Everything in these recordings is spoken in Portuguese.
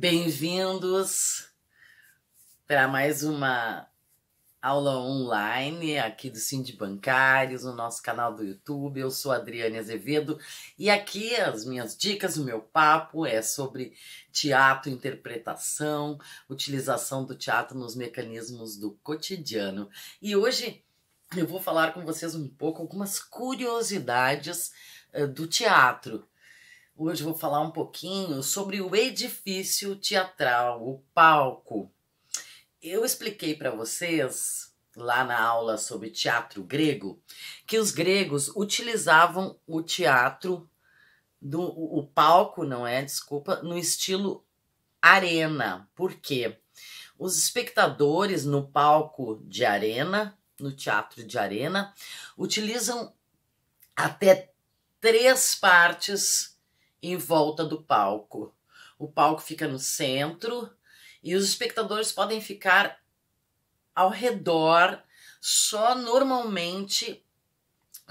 Bem-vindos para mais uma aula online aqui do Cindy Bancários, no nosso canal do YouTube. Eu sou Adriane Azevedo e aqui as minhas dicas, o meu papo é sobre teatro, interpretação, utilização do teatro nos mecanismos do cotidiano. E hoje eu vou falar com vocês um pouco algumas curiosidades eh, do teatro Hoje vou falar um pouquinho sobre o edifício teatral, o palco. Eu expliquei para vocês lá na aula sobre teatro grego que os gregos utilizavam o teatro do o palco, não é, desculpa, no estilo arena. Por quê? Os espectadores no palco de arena, no teatro de arena, utilizam até três partes em volta do palco. O palco fica no centro e os espectadores podem ficar ao redor, só normalmente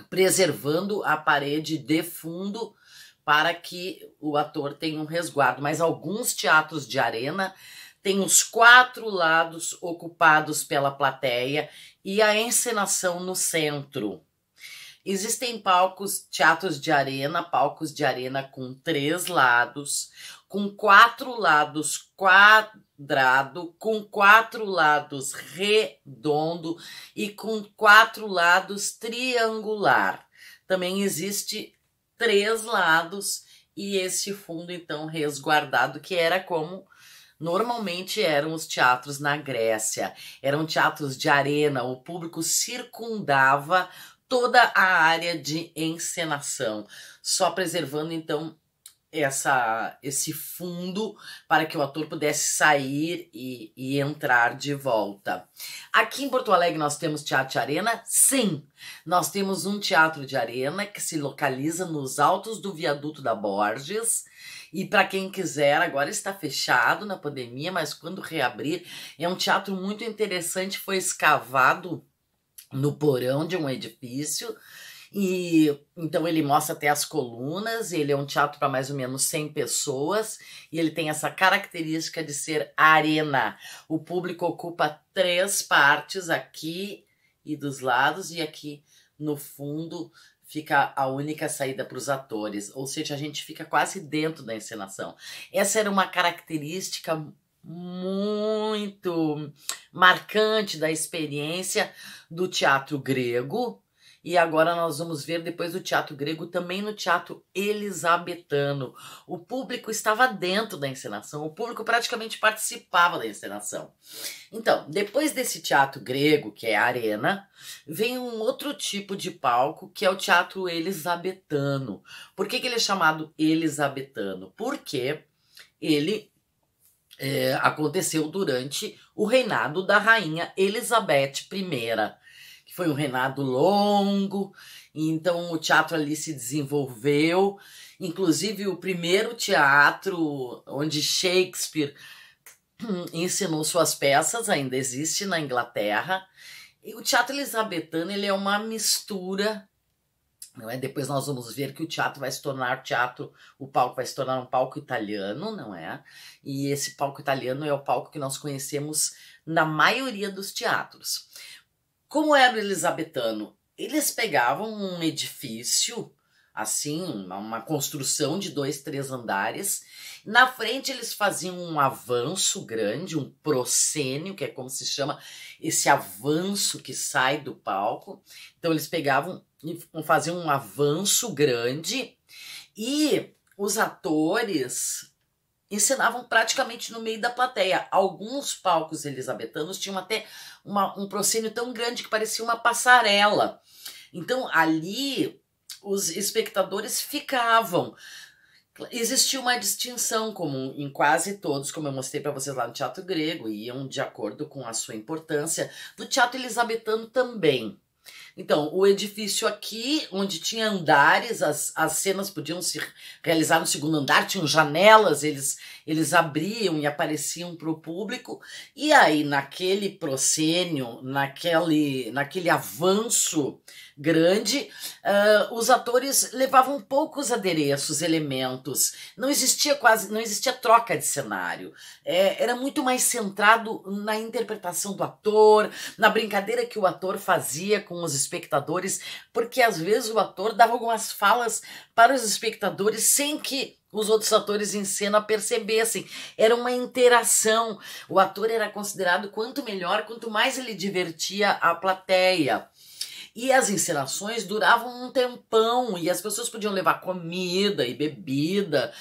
preservando a parede de fundo para que o ator tenha um resguardo. Mas alguns teatros de arena têm os quatro lados ocupados pela plateia e a encenação no centro. Existem palcos, teatros de arena, palcos de arena com três lados, com quatro lados quadrado, com quatro lados redondo e com quatro lados triangular. Também existe três lados e esse fundo então resguardado que era como normalmente eram os teatros na Grécia. Eram teatros de arena, o público circundava toda a área de encenação, só preservando então essa esse fundo para que o ator pudesse sair e, e entrar de volta. Aqui em Porto Alegre nós temos teatro de arena? Sim, nós temos um teatro de arena que se localiza nos altos do viaduto da Borges. E para quem quiser, agora está fechado na pandemia, mas quando reabrir, é um teatro muito interessante, foi escavado no porão de um edifício. E então ele mostra até as colunas, ele é um teatro para mais ou menos 100 pessoas e ele tem essa característica de ser arena. O público ocupa três partes aqui e dos lados e aqui no fundo fica a única saída para os atores, ou seja, a gente fica quase dentro da encenação. Essa era uma característica muito marcante da experiência do teatro grego. E agora nós vamos ver depois do teatro grego também no teatro elisabetano. O público estava dentro da encenação, o público praticamente participava da encenação. Então, depois desse teatro grego, que é a arena, vem um outro tipo de palco, que é o teatro elisabetano. Por que, que ele é chamado elisabetano? Porque ele é, aconteceu durante o reinado da rainha Elizabeth I, que foi um reinado longo, então o teatro ali se desenvolveu, inclusive o primeiro teatro onde Shakespeare ensinou suas peças ainda existe na Inglaterra. E o teatro elisabetano ele é uma mistura não é? Depois nós vamos ver que o teatro vai se tornar teatro, o palco vai se tornar um palco italiano, não é? E esse palco italiano é o palco que nós conhecemos na maioria dos teatros. Como era o elisabetano? Eles pegavam um edifício, assim, uma construção de dois, três andares. Na frente eles faziam um avanço grande, um proscênio, que é como se chama esse avanço que sai do palco. Então eles pegavam fazer um avanço grande e os atores ensinavam praticamente no meio da plateia. Alguns palcos elisabetanos tinham até uma, um proscênio tão grande que parecia uma passarela. Então ali os espectadores ficavam. Existia uma distinção comum em quase todos, como eu mostrei para vocês lá no teatro grego, e iam de acordo com a sua importância, no teatro elisabetano também. Então, o edifício aqui, onde tinha andares, as, as cenas podiam se realizar no segundo andar, tinham janelas, eles eles abriam e apareciam para o público, e aí naquele proscênio, naquele, naquele avanço grande, uh, os atores levavam poucos adereços, elementos, não existia quase, não existia troca de cenário, é, era muito mais centrado na interpretação do ator, na brincadeira que o ator fazia com os espectadores, porque às vezes o ator dava algumas falas para os espectadores sem que os outros atores em cena percebessem. Era uma interação. O ator era considerado quanto melhor, quanto mais ele divertia a plateia. E as encenações duravam um tempão e as pessoas podiam levar comida e bebida.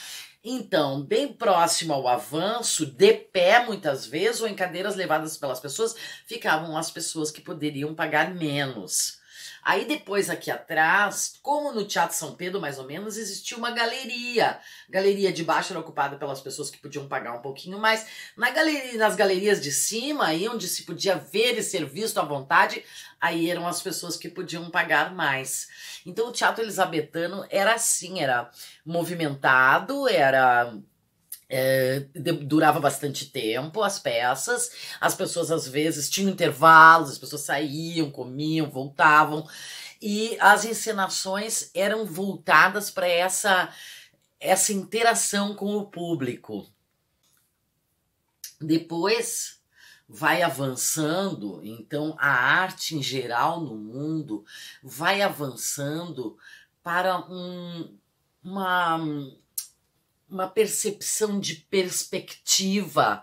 Então, bem próximo ao avanço, de pé muitas vezes, ou em cadeiras levadas pelas pessoas, ficavam as pessoas que poderiam pagar menos. Aí depois aqui atrás, como no Teatro São Pedro mais ou menos, existia uma galeria. Galeria de baixo era ocupada pelas pessoas que podiam pagar um pouquinho mais. Na galeria, nas galerias de cima, aí onde se podia ver e ser visto à vontade, aí eram as pessoas que podiam pagar mais. Então o Teatro Elizabetano era assim, era movimentado, era é, de, durava bastante tempo as peças, as pessoas às vezes tinham intervalos, as pessoas saíam, comiam, voltavam, e as encenações eram voltadas para essa, essa interação com o público. Depois vai avançando, então a arte em geral no mundo vai avançando para um, uma uma percepção de perspectiva.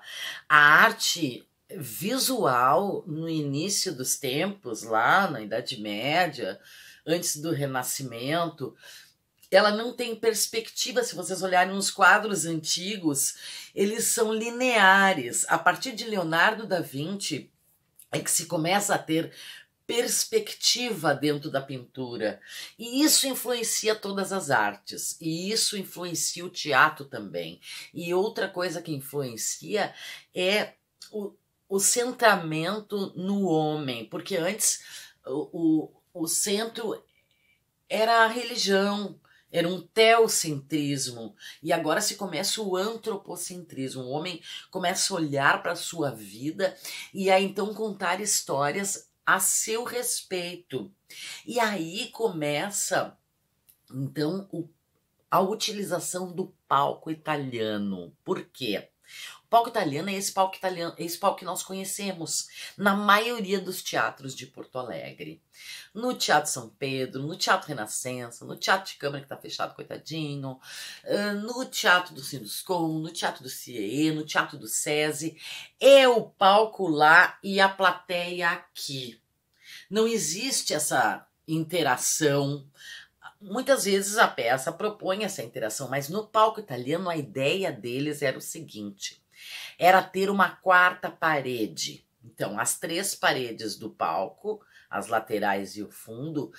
A arte visual no início dos tempos, lá na Idade Média, antes do Renascimento, ela não tem perspectiva. Se vocês olharem os quadros antigos, eles são lineares. A partir de Leonardo da Vinci é que se começa a ter perspectiva dentro da pintura. E isso influencia todas as artes, e isso influencia o teatro também. E outra coisa que influencia é o, o centramento no homem, porque antes o, o, o centro era a religião, era um teocentrismo. E agora se começa o antropocentrismo. O homem começa a olhar para a sua vida e a então contar histórias a seu respeito. E aí começa, então, o, a utilização do palco italiano. Por quê? palco italiano é esse palco italiano, é esse palco que nós conhecemos na maioria dos teatros de Porto Alegre. No Teatro São Pedro, no Teatro Renascença, no Teatro de Câmara que está fechado, coitadinho, no Teatro do Sinduscom, no Teatro do CIE, no Teatro do SESI. É o palco lá e a plateia aqui. Não existe essa interação muitas vezes a peça propõe essa interação, mas no palco italiano a ideia deles era o seguinte: era ter uma quarta parede. Então, as três paredes do palco, as laterais e o fundo,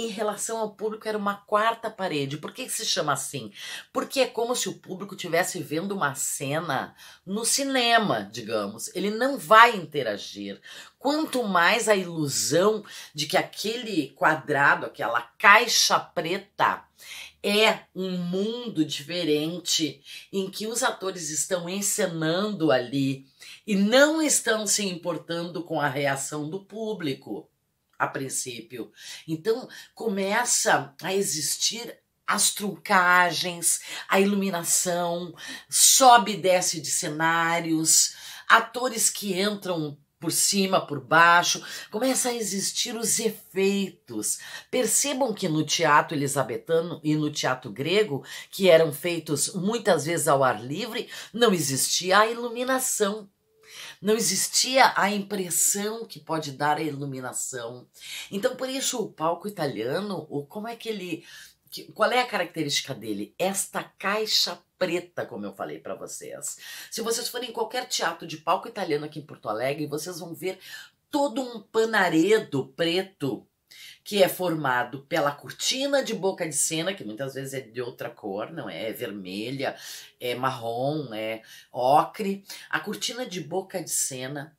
em relação ao público era uma quarta parede. Por que se chama assim? Porque é como se o público estivesse vendo uma cena no cinema, digamos. Ele não vai interagir. Quanto mais a ilusão de que aquele quadrado, aquela caixa preta, é um mundo diferente em que os atores estão encenando ali e não estão se importando com a reação do público a princípio. Então começa a existir as truncagens, a iluminação, sobe e desce de cenários, atores que entram por cima, por baixo, começa a existir os efeitos. Percebam que no teatro elisabetano e no teatro grego, que eram feitos muitas vezes ao ar livre, não existia a iluminação. Não existia a impressão que pode dar a iluminação. Então, por isso, o palco italiano, ou como é que ele. Que, qual é a característica dele? Esta caixa preta, como eu falei para vocês. Se vocês forem em qualquer teatro de palco italiano aqui em Porto Alegre, vocês vão ver todo um panaredo preto que é formado pela cortina de boca de cena, que muitas vezes é de outra cor, não é? é vermelha, é marrom, é ocre. A cortina de boca de cena.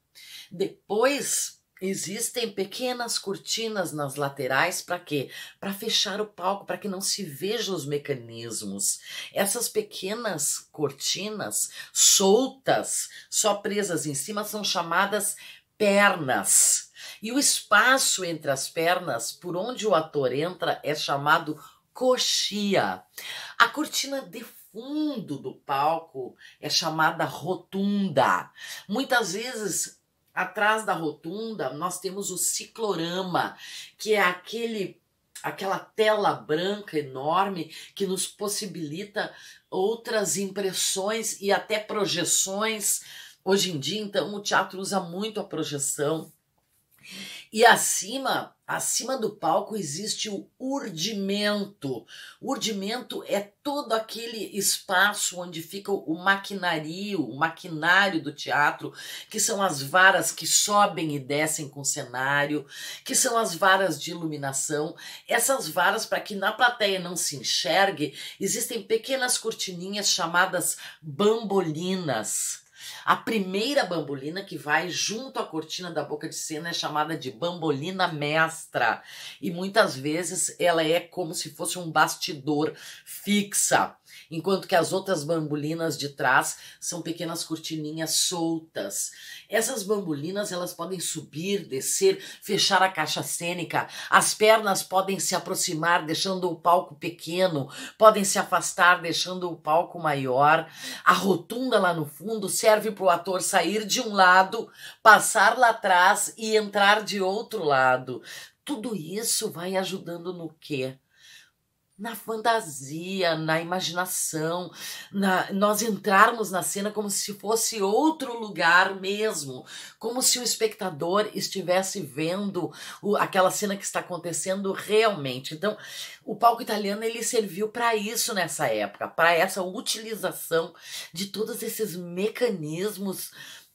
Depois existem pequenas cortinas nas laterais para quê? Para fechar o palco, para que não se vejam os mecanismos. Essas pequenas cortinas soltas, só presas em cima, são chamadas pernas. E o espaço entre as pernas, por onde o ator entra, é chamado coxia. A cortina de fundo do palco é chamada rotunda. Muitas vezes, atrás da rotunda, nós temos o ciclorama, que é aquele aquela tela branca enorme que nos possibilita outras impressões e até projeções Hoje em dia, então, o teatro usa muito a projeção. E acima, acima do palco existe o urdimento. urdimento é todo aquele espaço onde fica o maquinário, o maquinário do teatro, que são as varas que sobem e descem com o cenário, que são as varas de iluminação. Essas varas, para que na plateia não se enxergue, existem pequenas cortininhas chamadas bambolinas a primeira bambolina que vai junto à cortina da boca de cena é chamada de bambolina mestra. E muitas vezes ela é como se fosse um bastidor fixa enquanto que as outras bambolinas de trás são pequenas cortininhas soltas. Essas bambolinas elas podem subir, descer, fechar a caixa cênica, as pernas podem se aproximar, deixando o palco pequeno, podem se afastar, deixando o palco maior. A rotunda lá no fundo serve para o ator sair de um lado, passar lá atrás e entrar de outro lado. Tudo isso vai ajudando no quê? na fantasia, na imaginação, na, nós entrarmos na cena como se fosse outro lugar mesmo, como se o espectador estivesse vendo o, aquela cena que está acontecendo realmente. Então, o palco italiano ele serviu para isso nessa época, para essa utilização de todos esses mecanismos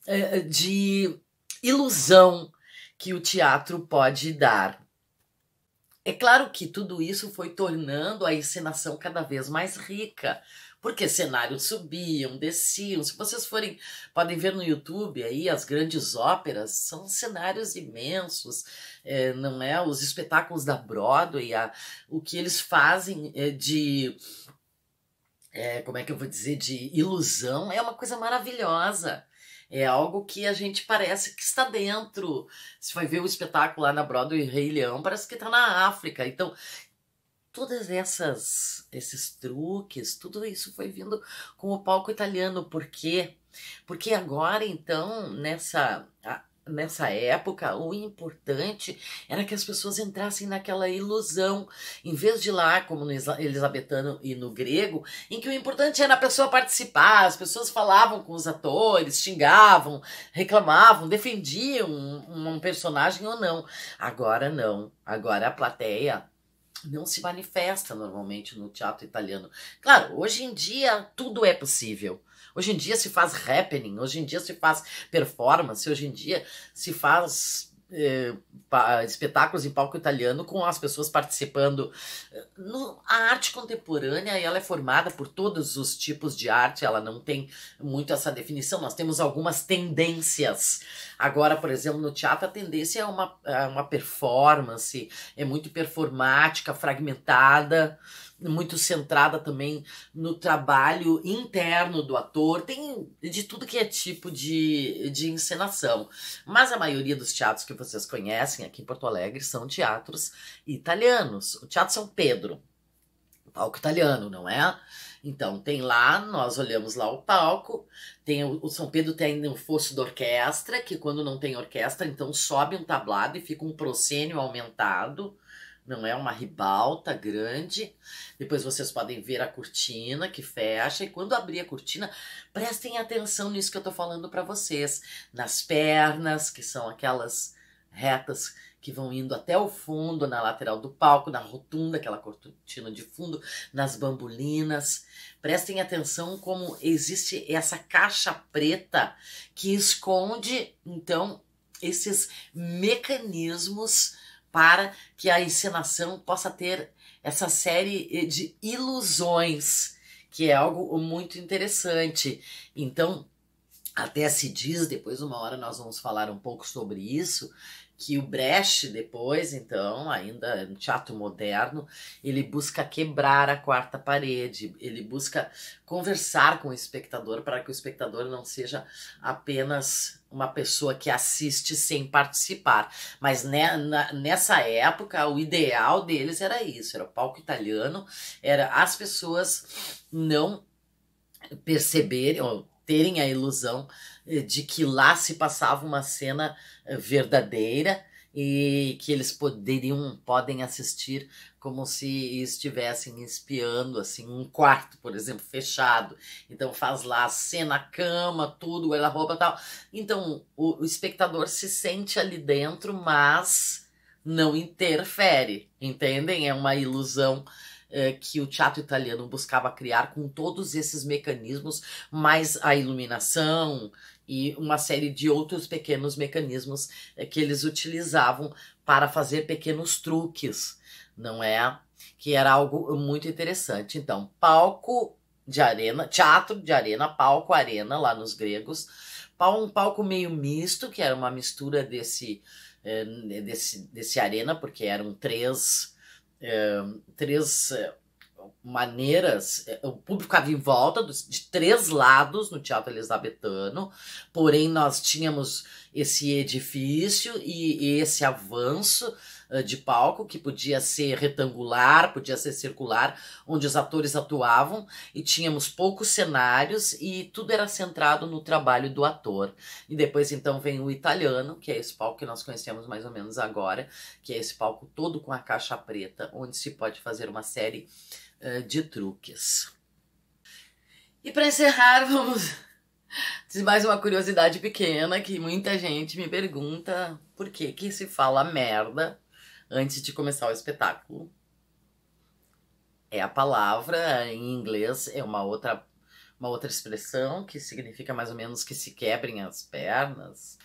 eh, de ilusão que o teatro pode dar. É claro que tudo isso foi tornando a encenação cada vez mais rica, porque cenários subiam, desciam. Se vocês forem, podem ver no YouTube aí as grandes óperas, são cenários imensos, é, não é? Os espetáculos da Broadway, a, o que eles fazem é de. É, como é que eu vou dizer? De ilusão, é uma coisa maravilhosa. É algo que a gente parece que está dentro. Você vai ver o espetáculo lá na Broadway Rei Leão, parece que está na África. Então, todas essas esses truques, tudo isso foi vindo com o palco italiano, por quê? Porque agora então, nessa a, nessa época, o importante era que as pessoas entrassem naquela ilusão, em vez de lá, como no elizabetano e no grego, em que o importante era a pessoa participar, as pessoas falavam com os atores, xingavam, reclamavam, defendiam um, um personagem ou não. Agora não. Agora a plateia não se manifesta normalmente no teatro italiano. Claro, hoje em dia tudo é possível Hoje em dia se faz happening, hoje em dia se faz performance, hoje em dia se faz eh, espetáculos em palco italiano com as pessoas participando. Eh, no, a arte contemporânea ela é formada por todos os tipos de arte, ela não tem muito essa definição. Nós temos algumas tendências Agora, por exemplo, no teatro a tendência é uma, é uma performance, é muito performática, fragmentada, muito centrada também no trabalho interno do ator, tem de tudo que é tipo de, de encenação. Mas a maioria dos teatros que vocês conhecem aqui em Porto Alegre são teatros italianos. O Teatro São Pedro, palco italiano, não é? Então, tem lá, nós olhamos lá o palco, tem o, o São Pedro tem um fosso da orquestra, que quando não tem orquestra, então sobe um tablado e fica um proscênio aumentado, não é uma ribalta grande. Depois vocês podem ver a cortina que fecha e quando abrir a cortina, prestem atenção nisso que eu tô falando para vocês, nas pernas, que são aquelas retas que vão indo até o fundo, na lateral do palco, na rotunda, aquela cortina de fundo, nas bambolinas. Prestem atenção como existe essa caixa preta que esconde, então, esses mecanismos para que a encenação possa ter essa série de ilusões, que é algo muito interessante. Então, até se diz, depois uma hora nós vamos falar um pouco sobre isso, que o Brecht depois, então, ainda no teatro moderno, ele busca quebrar a quarta parede, ele busca conversar com o espectador para que o espectador não seja apenas uma pessoa que assiste sem participar. Mas né, na, nessa época, o ideal deles era isso, era o palco italiano, era as pessoas não perceberem, ou terem a ilusão eh, de que lá se passava uma cena eh, verdadeira e que eles poderiam podem assistir como se estivessem espiando assim um quarto, por exemplo, fechado. Então faz lá a cena, a cama, tudo, guarda-roupa, tal. Então o, o espectador se sente ali dentro, mas não interfere, entendem? É uma ilusão eh, que o teatro italiano buscava criar com todos esses mecanismos, mais a iluminação e uma série de outros pequenos mecanismos eh, que eles utilizavam para fazer pequenos truques, não é? Que era algo muito interessante. Então, palco de arena, teatro de arena, palco arena lá nos gregos, um palco meio misto, que era uma mistura desse, eh, desse, desse arena, porque eram três é, três é, maneiras, é, o público ficava em volta dos, de três lados no Teatro Elizabetano, porém nós tínhamos esse edifício e, e esse avanço eh, de palco, que podia ser retangular, podia ser circular, onde os atores atuavam e tínhamos poucos cenários e tudo era centrado no trabalho do ator. E depois então vem o italiano, que é esse palco que nós conhecemos mais ou menos agora, que é esse palco todo com a caixa preta, onde se pode fazer uma série uh, de truques. E para encerrar, vamos mais uma curiosidade pequena que muita gente me pergunta por que que se fala merda antes de começar o espetáculo. É a palavra em inglês é uma outra uma outra expressão que significa mais ou menos que se quebrem as pernas.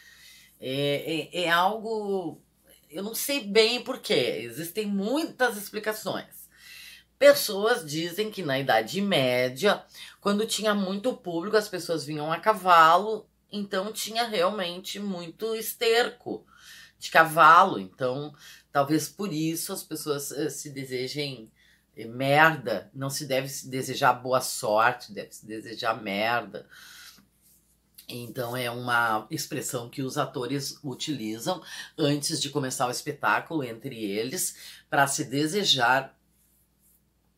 É, é, é algo. Eu não sei bem porquê, existem muitas explicações. Pessoas dizem que na Idade Média, quando tinha muito público, as pessoas vinham a cavalo, então tinha realmente muito esterco de cavalo. Então Talvez por isso as pessoas eh, se desejem eh, merda, não se deve se desejar boa sorte, deve se desejar merda. Então é uma expressão que os atores utilizam antes de começar o espetáculo entre eles para se desejar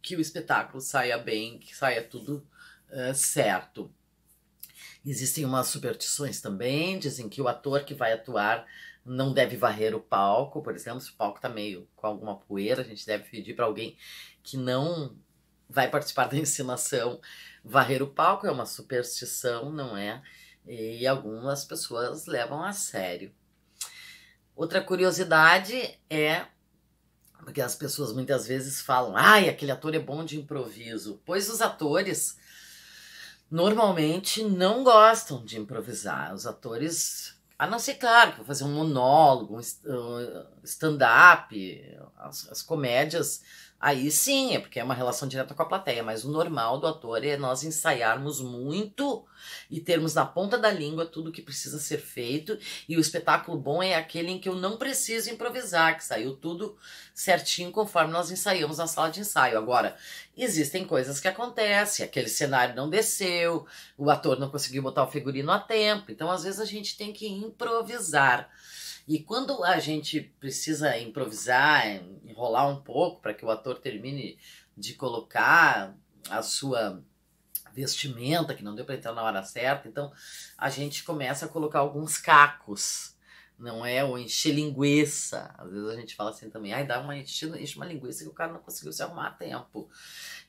que o espetáculo saia bem, que saia tudo uh, certo. Existem umas superstições também, dizem que o ator que vai atuar não deve varrer o palco, por exemplo, se o palco tá meio com alguma poeira, a gente deve pedir para alguém que não vai participar da ensinação varrer o palco, é uma superstição, não é? E algumas pessoas levam a sério. Outra curiosidade é porque as pessoas muitas vezes falam: "Ai, aquele ator é bom de improviso". Pois os atores normalmente não gostam de improvisar. Os atores a não ser, claro, que vou fazer um monólogo, um stand-up, as, as comédias Aí sim, é porque é uma relação direta com a plateia, mas o normal do ator é nós ensaiarmos muito e termos na ponta da língua tudo o que precisa ser feito. E o espetáculo bom é aquele em que eu não preciso improvisar, que saiu tudo certinho conforme nós ensaiamos na sala de ensaio. Agora, existem coisas que acontecem, aquele cenário não desceu, o ator não conseguiu botar o figurino a tempo, então às vezes a gente tem que improvisar. E quando a gente precisa improvisar, enrolar um pouco para que o ator termine de colocar a sua vestimenta, que não deu para entrar na hora certa, então a gente começa a colocar alguns cacos. Não é o encher linguiça. Às vezes a gente fala assim também, ai, dá uma enchida, enche uma linguiça que o cara não conseguiu se arrumar a tempo.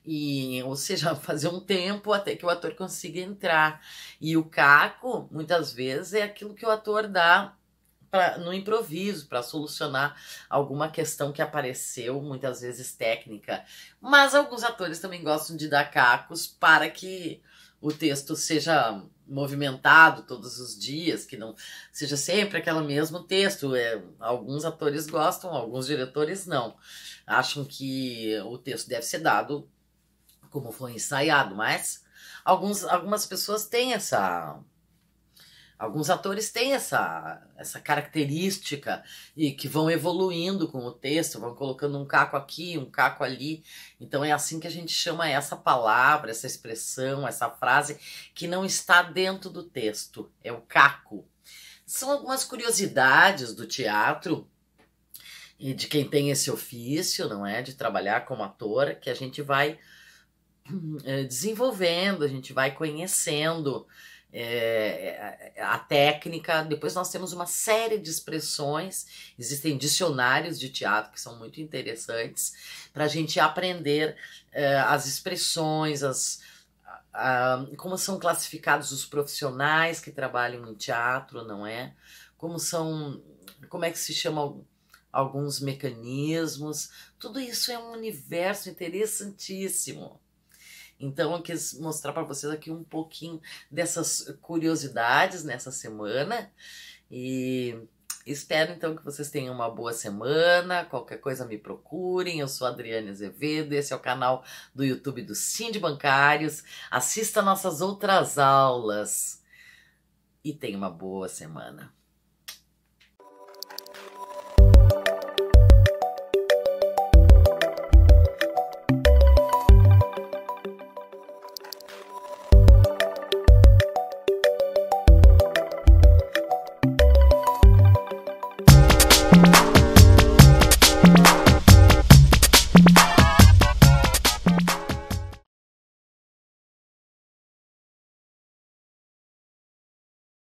E, ou seja, fazer um tempo até que o ator consiga entrar. E o caco, muitas vezes, é aquilo que o ator dá pra, no improviso para solucionar alguma questão que apareceu, muitas vezes técnica. Mas alguns atores também gostam de dar cacos para que o texto seja movimentado todos os dias, que não seja sempre aquele mesmo texto. É, alguns atores gostam, alguns diretores não. Acham que o texto deve ser dado como foi ensaiado, mas alguns, algumas pessoas têm essa Alguns atores têm essa, essa característica e que vão evoluindo com o texto, vão colocando um caco aqui, um caco ali. Então é assim que a gente chama essa palavra, essa expressão, essa frase que não está dentro do texto, é o caco. São algumas curiosidades do teatro e de quem tem esse ofício, não é? De trabalhar como ator, que a gente vai hum, eh, desenvolvendo, a gente vai conhecendo é, é a técnica. Depois nós temos uma série de expressões, existem dicionários de teatro que são muito interessantes para a gente aprender é, as expressões, as, a, como são classificados os profissionais que trabalham em teatro, não é? Como são, como é que se chama alguns mecanismos? Tudo isso é um universo interessantíssimo. Então eu quis mostrar para vocês aqui um pouquinho dessas curiosidades nessa semana e Espero então que vocês tenham uma boa semana. Qualquer coisa me procurem. Eu sou Adriane Azevedo, esse é o canal do YouTube do Sim Bancários. Assista nossas outras aulas e tenha uma boa semana.